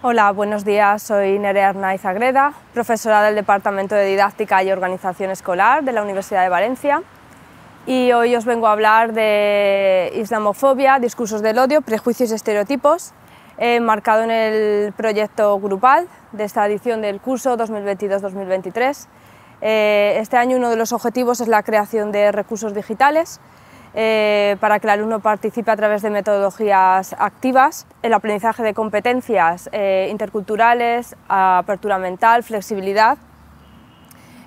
Hola, buenos días. Soy Nerea Arnaiz Agreda, profesora del Departamento de Didáctica y Organización Escolar de la Universidad de Valencia. Y hoy os vengo a hablar de islamofobia, discursos del odio, prejuicios y estereotipos, eh, marcado en el proyecto grupal de esta edición del curso 2022-2023. Eh, este año uno de los objetivos es la creación de recursos digitales eh, para que el alumno participe a través de metodologías activas, el aprendizaje de competencias eh, interculturales, apertura mental, flexibilidad,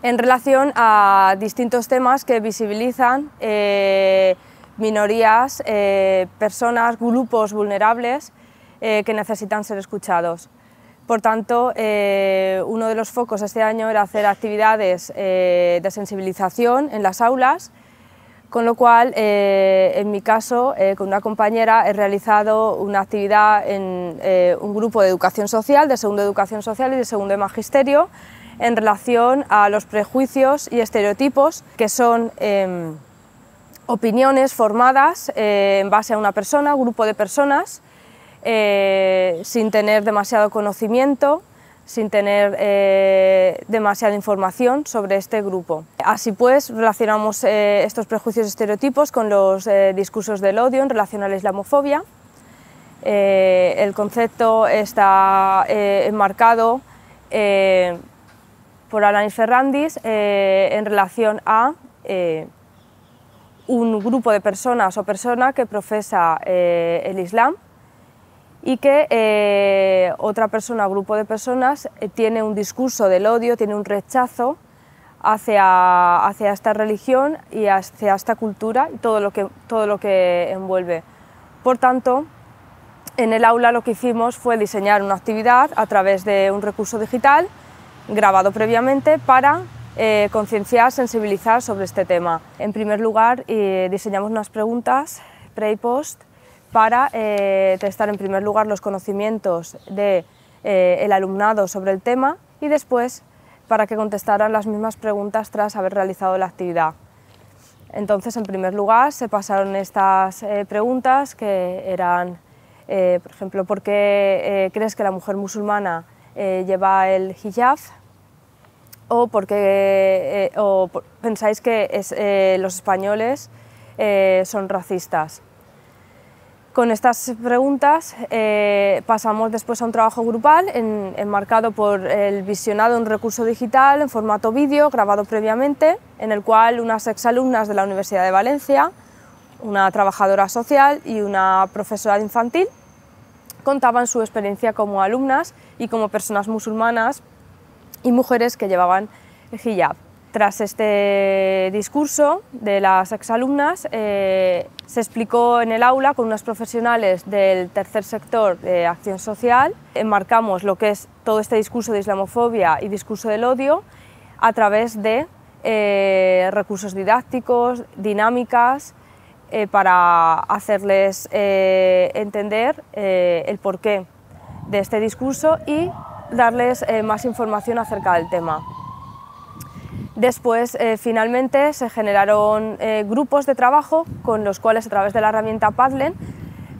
en relación a distintos temas que visibilizan eh, minorías, personas, grupos vulnerables que necesitan ser escuchados. Por tanto, uno de los focos este año era hacer actividades de sensibilización en las aulas con lo cual, eh, en mi caso, eh, con una compañera he realizado una actividad en eh, un grupo de educación social, de segundo educación social y de segundo de magisterio, en relación a los prejuicios y estereotipos que son em, opiniones formadas en base a una persona, grupo de personas, sin tener demasiado conocimiento sin tener eh, demasiada información sobre este grupo. Así pues, relacionamos eh, estos prejuicios estereotipos con los eh, discursos del odio en relación a la islamofobia. el concepto está enmarcado por Alanis Ferrandis en relación a un grupo de personas o persona que profesa el Islam y que eh, otra persona o grupo de personas eh, tiene un discurso del odio, tiene un rechazo hacia, hacia esta religión y hacia esta cultura y todo lo, que, todo lo que envuelve. Por tanto, en el aula lo que hicimos fue diseñar una actividad a través de un recurso digital grabado previamente para eh, concienciar, sensibilizar sobre este tema. En primer lugar, diseñamos unas preguntas pre y post para eh, testar en primer lugar los conocimientos del de, eh, el alumnado sobre el tema y después para que contestaran las mismas preguntas tras haber realizado la actividad. Entonces, en primer lugar, se pasaron estas eh, preguntas que eran, por ejemplo, ¿por qué crees que la mujer musulmana lleva el hijab? ¿O, por qué, pensáis que los españoles son racistas? Con estas preguntas eh, pasamos después a un trabajo grupal enmarcado por el visionado en recurso digital en formato vídeo grabado previamente, en el cual unas exalumnas de la Universidad de Valencia, una trabajadora social y una profesora infantil contaban su experiencia como alumnas y como personas musulmanas y mujeres que llevaban el hijab. Tras este discurso de las exalumnas, eh, se explicó en el aula con unos profesionales del tercer sector de acción social. Enmarcamos lo que es todo este discurso de islamofobia y discurso del odio a través de eh, recursos didácticos, dinámicas, eh, para hacerles entender el porqué de este discurso y darles más información acerca del tema. Después, eh, finalmente, se generaron eh, grupos de trabajo con los cuales, a través de la herramienta Padlen,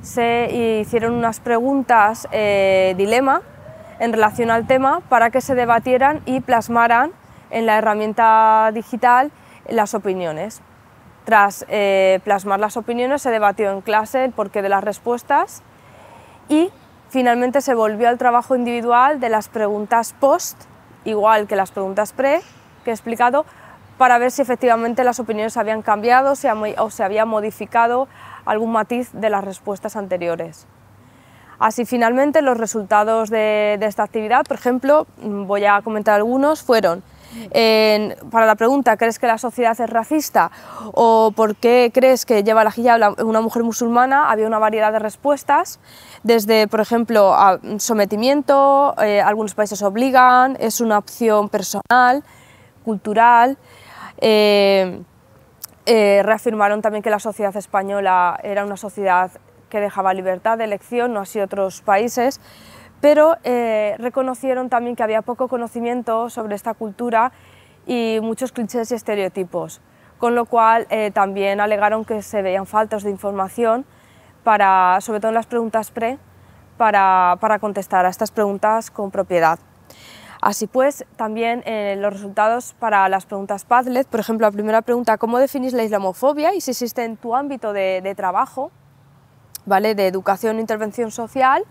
se hicieron unas preguntas eh, dilema en relación al tema para que se debatieran y plasmaran en la herramienta digital las opiniones. Tras plasmar las opiniones, se debatió en clase el porqué de las respuestas y finalmente se volvió al trabajo individual de las preguntas post, igual que las preguntas pre, que he explicado para ver si efectivamente las opiniones habían cambiado o se había modificado algún matiz de las respuestas anteriores. Así finalmente los resultados de, esta actividad, por ejemplo, voy a comentar algunos, fueron para la pregunta ¿crees que la sociedad es racista o por qué crees que lleva la hijab una mujer musulmana? Había una variedad de respuestas, desde por ejemplo sometimiento, eh, algunos países obligan, es una opción personal, cultural. Eh, eh, reafirmaron también que la sociedad española era una sociedad que dejaba libertad de elección, no así otros países, pero eh, reconocieron también que había poco conocimiento sobre esta cultura y muchos clichés y estereotipos, con lo cual también alegaron que se veían faltas de información, para, sobre todo en las preguntas pre, para, para contestar a estas preguntas con propiedad. Así pues, también eh, los resultados para las preguntas Padlet, por ejemplo, la primera pregunta, ¿cómo definís la islamofobia y si existe en tu ámbito de, trabajo, ¿vale? de educación e intervención social?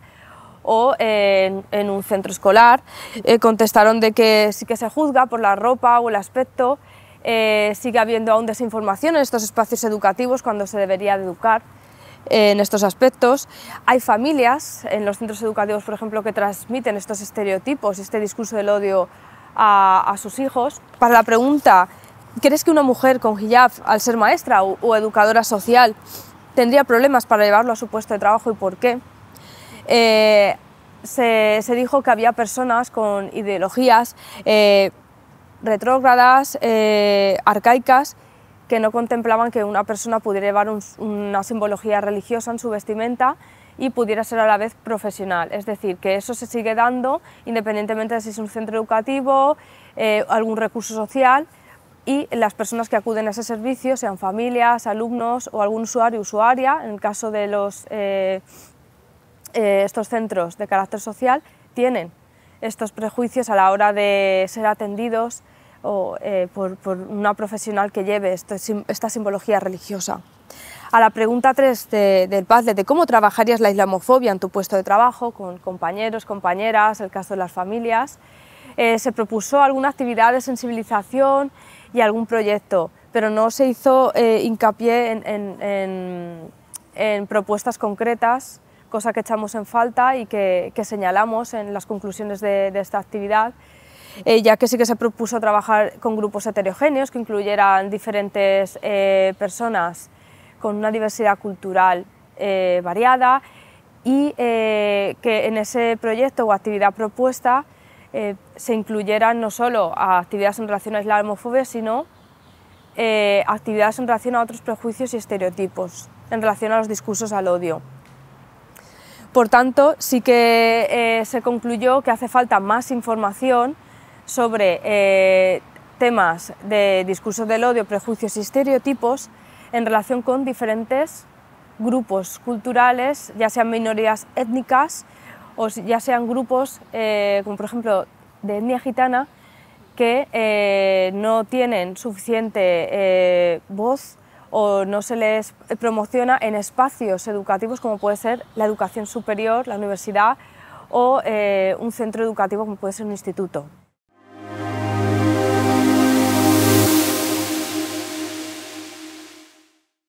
o en, un centro escolar, eh, contestaron de que sí que se juzga por la ropa o el aspecto, eh, sigue habiendo aún desinformación en estos espacios educativos cuando se debería educar en estos aspectos. Hay familias en los centros educativos, por ejemplo, que transmiten estos estereotipos, este discurso del odio a, sus hijos. Para la pregunta, ¿crees que una mujer con hijab, al ser maestra o, educadora social, tendría problemas para llevarlo a su puesto de trabajo y por qué? Eh, se, dijo que había personas con ideologías eh, retrógradas, eh, arcaicas, que no contemplaban que una persona pudiera llevar una simbología religiosa en su vestimenta y pudiera ser a la vez profesional. Es decir, que eso se sigue dando independientemente de si es un centro educativo, eh, algún recurso social y las personas que acuden a ese servicio, sean familias, alumnos o algún usuario usuaria, en el caso de los, eh, eh, estos centros de carácter social, tienen estos prejuicios a la hora de ser atendidos o eh, por, una profesional que lleve esta simbología religiosa. A la pregunta 3 del Padlet, de cómo trabajarías la islamofobia en tu puesto de trabajo, con compañeros, compañeras, el caso de las familias, eh, se propuso alguna actividad de sensibilización y algún proyecto, pero no se hizo eh, hincapié en, propuestas concretas, cosa que echamos en falta y que, señalamos en las conclusiones de esta actividad eh, ya que sí que se propuso trabajar con grupos heterogéneos que incluyeran diferentes eh, personas con una diversidad cultural eh, variada y que en ese proyecto o actividad propuesta se incluyeran no solo actividades en relación a la homofobia, sino actividades en relación a otros prejuicios y estereotipos, en relación a los discursos al odio. Por tanto, sí que se concluyó que hace falta más información sobre eh, temas de discursos del odio, prejuicios y estereotipos en relación con diferentes grupos culturales, ya sean minorías étnicas o ya sean grupos eh, como por ejemplo de etnia gitana que eh, no tienen suficiente voz o no se les promociona en espacios educativos como puede ser la educación superior, la universidad o un centro educativo como puede ser un instituto.